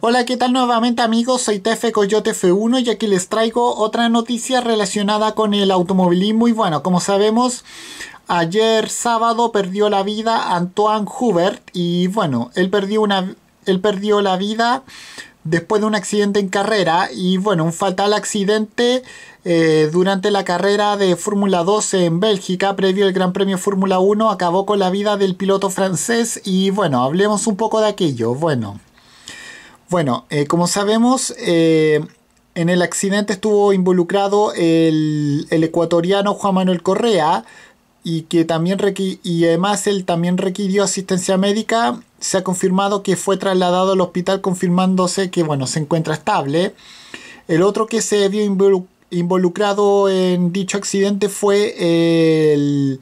Hola, ¿qué tal nuevamente amigos? Soy Tefe Coyote F1 y aquí les traigo otra noticia relacionada con el automovilismo y bueno, como sabemos, ayer sábado perdió la vida Antoine Hubert y bueno, él perdió, una, él perdió la vida después de un accidente en carrera y bueno, un fatal accidente eh, durante la carrera de Fórmula 12 en Bélgica previo al Gran Premio Fórmula 1 acabó con la vida del piloto francés y bueno, hablemos un poco de aquello. Bueno. Bueno, eh, como sabemos, eh, en el accidente estuvo involucrado el, ecuatoriano Juan Manuel Correa y que también y además él también requirió asistencia médica. Se ha confirmado que fue trasladado al hospital confirmándose que bueno, se encuentra estable. El otro que se vio involucrado en dicho accidente fue el,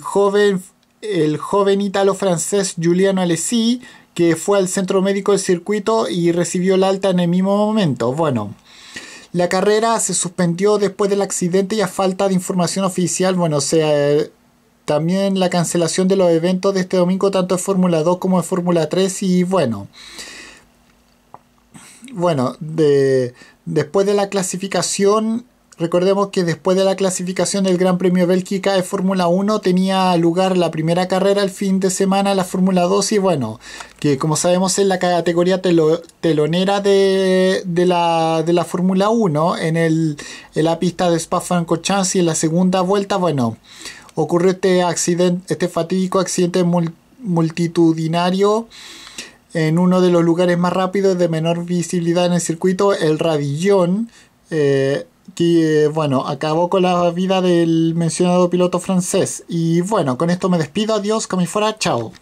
joven el joven italo francés Juliano Alessi que fue al centro médico del circuito y recibió el alta en el mismo momento. Bueno, la carrera se suspendió después del accidente y a falta de información oficial, bueno, o sea, también la cancelación de los eventos de este domingo, tanto en Fórmula 2 como en Fórmula 3 y bueno. Bueno, de, después de la clasificación Recordemos que después de la clasificación del Gran Premio Bélgica de Fórmula 1 tenía lugar la primera carrera el fin de semana, la Fórmula 2 y bueno, que como sabemos es la categoría telonera de, de, la, Fórmula 1 en, el, la pista de Spa-Francorchamps y en la segunda vuelta, bueno, ocurrió este accidente, este fatídico accidente multitudinario en uno de los lugares más rápidos de menor visibilidad en el circuito, el Radillón. Eh, que bueno, acabó con la vida del mencionado piloto francés. Y bueno, con esto me despido, adiós, como fuera, chao.